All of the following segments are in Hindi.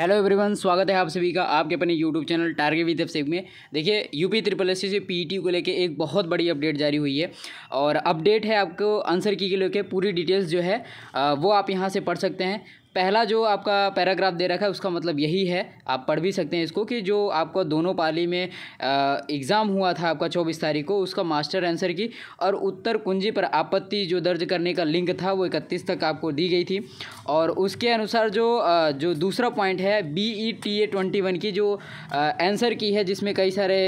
हेलो एवरीवन स्वागत है आप सभी का आपके अपने YouTube channel target with save में देखिए यूपी ट्रिपल एस से पीटी e को लेके एक बहुत बड़ी अपडेट जारी हुई है और अपडेट है आपको आंसर की के लेके पूरी डिटेल्स जो है वो आप यहाँ से पढ़ सकते हैं पहला जो आपका पैराग्राफ दे रखा है उसका मतलब यही है आप पढ़ भी सकते हैं इसको कि जो आपका दोनों पाली में एग्ज़ाम हुआ था आपका चौबीस तारीख को उसका मास्टर आंसर की और उत्तर कुंजी पर आपत्ति जो दर्ज करने का लिंक था वो इकतीस तक आपको दी गई थी और उसके अनुसार जो जो दूसरा पॉइंट है B E T A twenty one की जो आंसर की है जिसमें कई सारे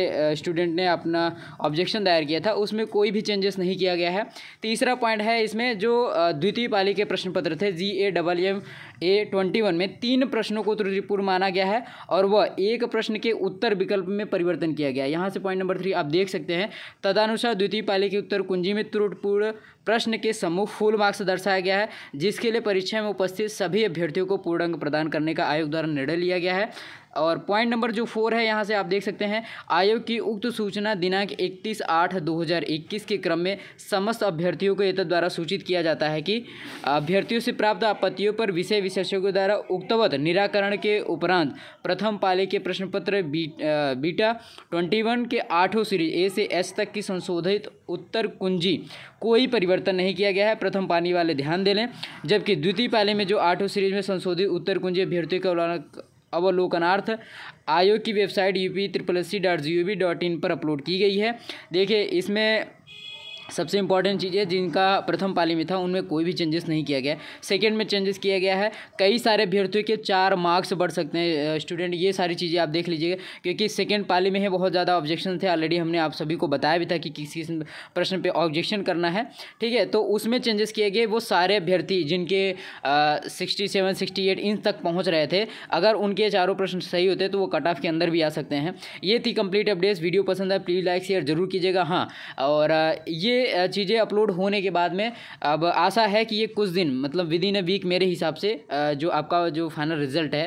स्टूडेंट ने अपना ऑब्जेक्शन दायर किया था उसमें कोई भी चेंजेस नहीं किया गया है तीसरा पॉइंट है इसमें जो द्वितीय पाली के प्रश्न पत्र थे G A double M A twenty one में तीन प्रश्नों को त्रुटिपूर्ण माना गया है और वह एक प्रश्न के उत्तर विकल्प में परिवर्तन किया गया यहाँ से पॉइंट नंबर थ्री आप देख सकते हैं तदानुसार द्वितीय पाली के उत्तर कुंजी में त्रुटपूर्ण प्रश्न के समूह फुल मार्क्स दर्शाया गया है जिसके लिए परीक्षा में उपस्थित सभी अभ्यर्थियों को पूर्ण अंक प्रदान करने का आयोग द्वारा निर्णय लिया गया है और पॉइंट नंबर जो फोर है यहाँ से आप देख सकते हैं आयोग की उक्त सूचना दिनांक इकतीस आठ दो हज़ार इक्कीस के क्रम में समस्त अभ्यर्थियों को एतद द्वारा सूचित किया जाता है कि अभ्यर्थियों से प्राप्त आपत्तियों पर विषय विशेषज्ञों द्वारा उक्तवत निराकरण के उपरांत प्रथम पाले के प्रश्न पत्र बी, बीटा ट्वेंटी वन के आठों सीरीज ए से एस तक की संशोधित उत्तर कुंजी कोई परिवर्तन नहीं किया गया है प्रथम पानी वाले ध्यान दे लें जबकि द्वितीय पाले में जो आठों सीरीज में संशोधित उत्तर कुंजी अभ्यर्थियों का अवलोकनार्थ आयोग की website U P triple S C dot G O V dot in पर अपलोड की गई है देखिए इसमें सबसे इंपॉर्टेंट है जिनका प्रथम पाली में था उनमें कोई भी चेंजेस नहीं किया गया सेकेंड में चेंजेस किया गया है कई सारे अभ्यर्थियों के चार मार्क्स बढ़ सकते हैं स्टूडेंट ये सारी चीज़ें आप देख लीजिएगा क्योंकि सेकेंड पाली में ही बहुत ज़्यादा ऑब्जेक्शन थे ऑलरेडी हमने आप सभी को बताया भी था कि किसी प्रश्न पर ऑब्जेक्शन करना है ठीक है तो उसमें चेंजेस किए गए वो सारे अभ्यर्थी जिनके sixty seven sixty eight inch तक पहुँच रहे थे अगर उनके चारों प्रश्न सही होते तो वो कट ऑफ के अंदर भी आ सकते हैं ये थी कंप्लीट अपडेट्स वीडियो पसंद है प्लीज़ लाइक शेयर जरूर कीजिएगा हाँ और ये चीज़ें अपलोड होने के बाद में अब आशा है कि ये कुछ दिन मतलब विद इन अ वीक मेरे हिसाब से जो आपका जो फाइनल रिजल्ट है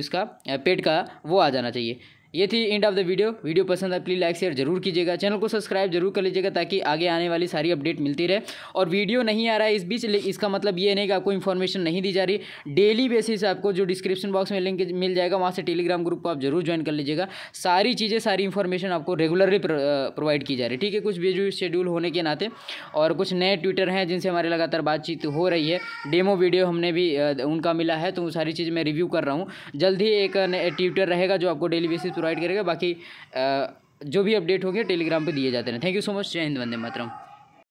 उसका पेट का वो आ जाना चाहिए ये थी end of the video video पसंद है प्लीज़ लाइक शेयर जरूर कीजिएगा चैनल को सब्सक्राइब जरूर कर लीजिएगा ताकि आगे आने वाली सारी अपडेट मिलती रहे और वीडियो नहीं आ रहा है इस बीच इसका मतलब ये नहीं कि आपको इन्फॉर्मेशन नहीं दी जा रही डेली बेसिस आपको जो डिस्क्रिप्शन बॉक्स में लिंक मिल जाएगा वहाँ से टेलीग्राम ग्रुप को आप जरूर ज्वाइन कर लीजिएगा सारी चीज़ें सारी इन्फॉर्मेशन आपको रेगुलरली प्रोवाइड की जा रही है ठीक है कुछ बिजी शेड्यूल होने के नाते और कुछ नए ट्विटर हैं जिनसे हमारे लगातार बातचीत हो रही है डेमो वीडियो हमने भी उनका मिला है तो सारी चीज़ मैं रिव्यू कर रहा हूँ जल्द ही एक ट्विटर रहेगा जो आपको डेली बेसिस प्रोवाइड तो करेगा बाकी जो भी अपडेट होंगे टेलीग्राम पर दिए जाते हैं थैंक यू सो मच जय हिंद वंदे मातरम